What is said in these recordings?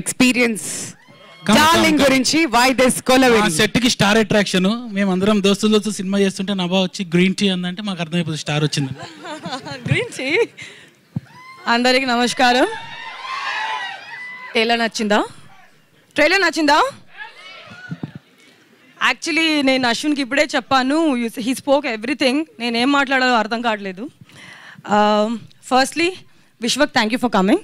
Experience Darling గురించి why this కొలవెన్ set కి స్టార్ అట్రాక్షన్ మేము అందరం దోస్తులు సినిమా చేస్తుంటే నభా వచ్చి గ్రీన్ టీ అందంటే మాకు అర్థమైపోతుంది స్టార్ వచ్చింది గ్రీన్ టీ అందరికి నమస్కారం ట్రైలర్ నచ్చిందా ట్రైలర్ నచ్చిందా యాక్చువల్లీ నేను అశ్విన్కి ఇప్పుడే చెప్పాను హీ స్పోక్ ఎవ్రీథింగ్ నేనేం మాట్లాడాలో అర్థం కావట్లేదు firstly Vishwak thank you for coming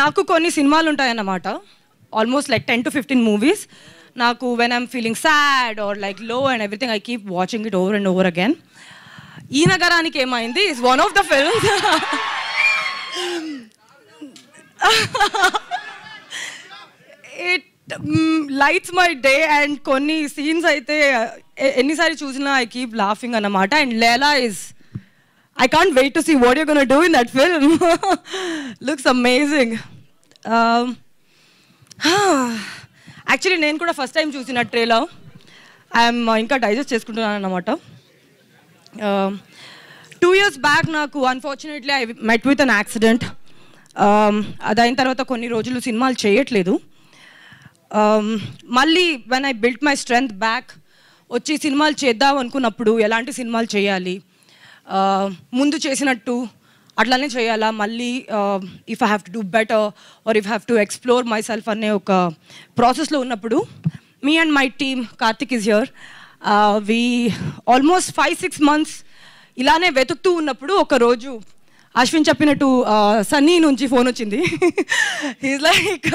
నాకు కొన్ని సినిమాలు ఉంటాయన్నమాట almost like ten to fifteen movies నాకు when I'm feeling sad or like low and everything I keep watching it over and over again ఈ నగరానికి ఏమైంది is one of the films it lights my day and కొన్ని scenes అయితే ఎన్నిసార్లు చూసినా I keep laughing అన్నమాట and లేలా is I can't wait to see what you're going to do in that film. Looks amazing. Um, actually నేను కూడా first time చూసిన ట్రేలో ఐఎమ్ uh, ఇంకా డైజెస్ట్ చేసుకుంటున్నాను అనమాట టూ ఇయర్స్ బ్యాక్ నాకు unfortunately I met with an accident అది అయిన తర్వాత కొన్ని రోజులు సినిమాలు చేయట్లేదు um, మళ్ళీ when I built my strength back వచ్చి సినిమాలు చేద్దాం అనుకున్నప్పుడు ఎలాంటి సినిమాలు చేయాలి ముందు చేసినట్టు అట్లానే చేయాలా మళ్ళీ if I have to do better or if have to explore myself అనే ఒక ప్రాసెస్లో ఉన్నప్పుడు me and my team Karthik is here we almost five six months ఇలానే వెతుకుతూ ఉన్నప్పుడు ఒక రోజు అశ్విన్ చెప్పినట్టు సన్నీ నుంచి ఫోన్ వచ్చింది ఈజ్ లైక్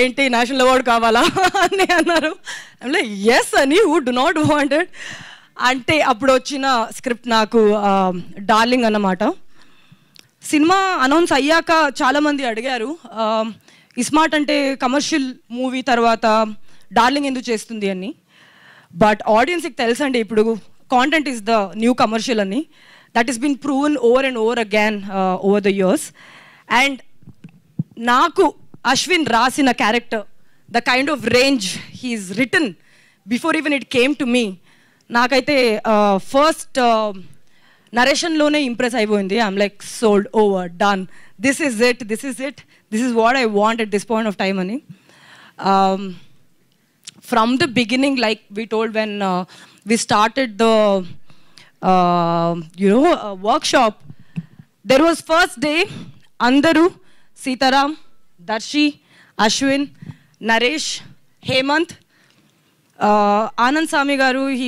ఏంటి నేషనల్ అవార్డు కావాలా అని అన్నారు ఎస్ అని హూ డు నాట్ వాంటెడ్ అంటే అప్పుడు వచ్చిన స్క్రిప్ట్ నాకు డార్లింగ్ అన్నమాట సినిమా అనౌన్స్ అయ్యాక చాలామంది అడిగారు ఇస్మార్ట్ అంటే కమర్షియల్ మూవీ తర్వాత డార్లింగ్ ఎందుకు చేస్తుంది అని బట్ ఆడియన్స్కి తెలుసండి ఇప్పుడు content is the new commercial అని that is been proven over and over again over the years and నాకు అశ్విన్ రాసిన character the kind of range he's written before even it came to me నాకైతే first నరేషన్లోనే impress అయిపోయింది I'm like sold over done this is it this is it this is what I want at this point of time అని from the beginning like we told when we started the you know workshop there was first day అందరూ సీతారాం దర్శి అశ్విన్ నరేష్ హేమంత్ ఆనంద్ స్వామి గారు ఈ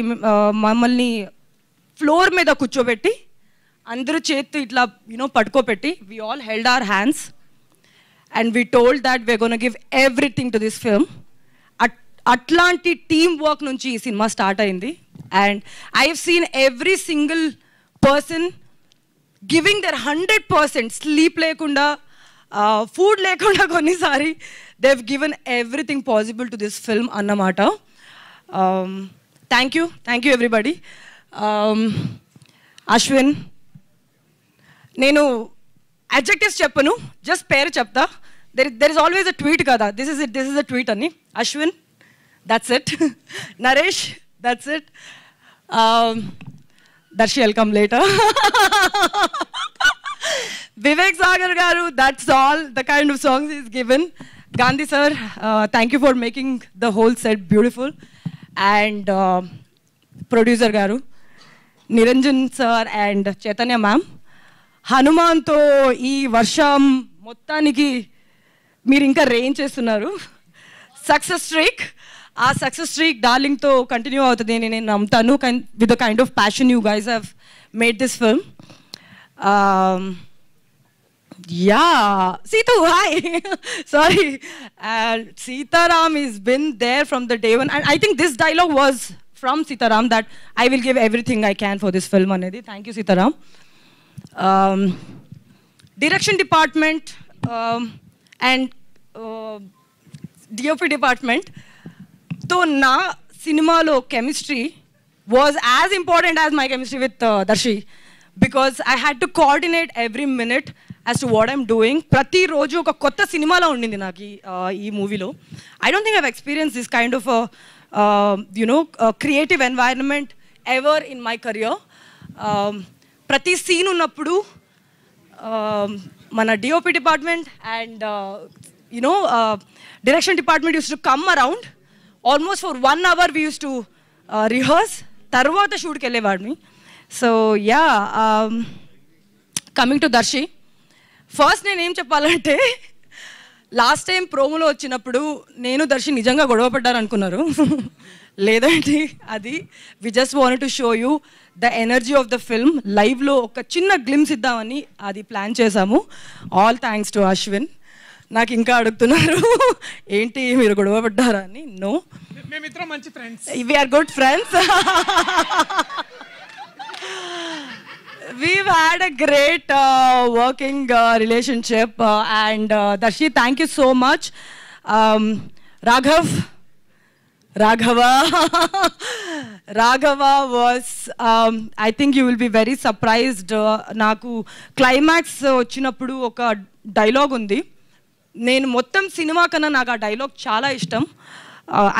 మమ్మల్ని floor మీద కూర్చోబెట్టి అందరూ చేతి ఇట్లా యూనో పట్టుకోపెట్టి we all held our hands and we told that we gonna give everything to this film అట్లాంటి టీమ్ వర్క్ నుంచి ఈ సినిమా స్టార్ట్ అయింది and I have seen every single person giving their hundred percent sleep లేకుండా food లేకుండా కొన్నిసారి they have given everything possible to this film అన్నమాట thank you thank you everybody Ashwin నేను అడ్జెక్టివ్స్ చెప్పను జస్ట్ పేరు చెప్తా there there is always a tweet కదా this is it this is a tweet అని Ashwin that's it Naresh that's it Darshi welcome later Vivek Sagar గారు that's all the kind of songs is given Gandhi sir thank you for making the whole set beautiful and producer గారు Niranjan sir and Chaitanya ma'am హనుమాన్తో ఈ వర్షం మొత్తానికి మీరు ఇంకా range చేస్తున్నారు సక్సెస్ స్ట్రీక్ ఆ సక్సెస్ స్ట్రీక్ డార్లింగ్తో కంటిన్యూ అవుతుంది అని నేను నమ్ముతాను with kind of passion you guys have made this film Yeah, Situ, hi. Sorry. Uh, Sitaram has been there from the day one. And I think this dialogue was from Sitaram that I will give everything I can for this film, Anadi. Thank you, Sitaram. Um, direction department um, and uh, DOP department. So now, cinema lo chemistry was as important as my chemistry with uh, Darshi because I had to coordinate every minute as to what I'm doing ప్రతిరోజు ఒక కొత్త సినిమాలో ఉండింది నాకు ఈ ఈ మూవీలో I don't think I've experience this kind of you know creative environment ever in my career ప్రతి సీన్ ఉన్నప్పుడు um, మన DOP department and you know direction department used to come around almost for one hour we used to rehearse తర్వాత షూట్కి వెళ్ళేవాడిని so yeah coming to Darshi first నేనేం చెప్పాలంటే last time ప్రోమోలో వచ్చినప్పుడు నేను దర్శి నిజంగా గొడవ పడ్డారనుకున్నారు లేదండి అది we just want to show you the energy of the film లైవ్లో ఒక చిన్న గ్లిమ్స్ ఇద్దామని అది ప్లాన్ చేశాము ఆల్ థ్యాంక్స్ టు అశ్విన్ నాకు ఇంకా అడుగుతున్నారు ఏంటి మీరు గొడవ పడ్డారా అని నో మేమిద్దరం మంచి friends we are good friends great working relationship and Darshi thank you so much Raghav Raghava Raghava was I think you will be very surprised నాకు క్లైమాక్స్ వచ్చినప్పుడు ఒక డైలాగ్ ఉంది నేను మొత్తం సినిమా కన్నా నాకు ఆ డైలాగ్ చాలా ఇష్టం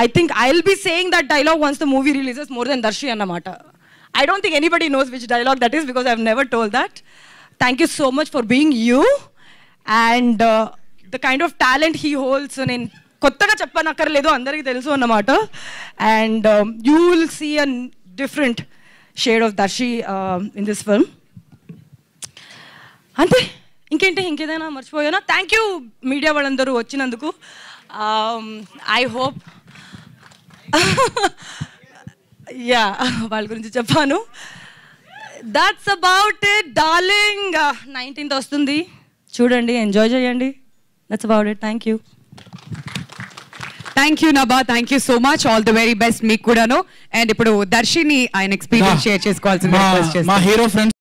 I think I will be saying that dialogue once the movie releases more than Darshi అన్నమాట I don't think anybody knows which dialogue that is because I've never told that. Thank you so much for being you and uh, the kind of talent he holds. నేను కొత్తగా చెప్పనక్కర్లేదు అందరికీ తెలుసు అన్నమాట and you will see a different shade of Darshi in this film అంతే ఇంకేంటి ఇంకేదైనా మర్చిపోయానా thank you media వాళ్ళందరూ వచ్చినందుకు ఐ హోప్ యా వాళ్ళ గురించి చెప్పాను that's about it Darling nineteenth వస్తుంది చూడండి ఎంజాయ్ చేయండి that's about it thank you thank you Nabha thank you so much all the very best మీకు కూడాను అండ్ ఇప్పుడు దర్శిని ఆయన ఎక్స్పీరియన్స్ షేర్ చేసుకోవాల్సింది హీరో ఫ్రెండ్స్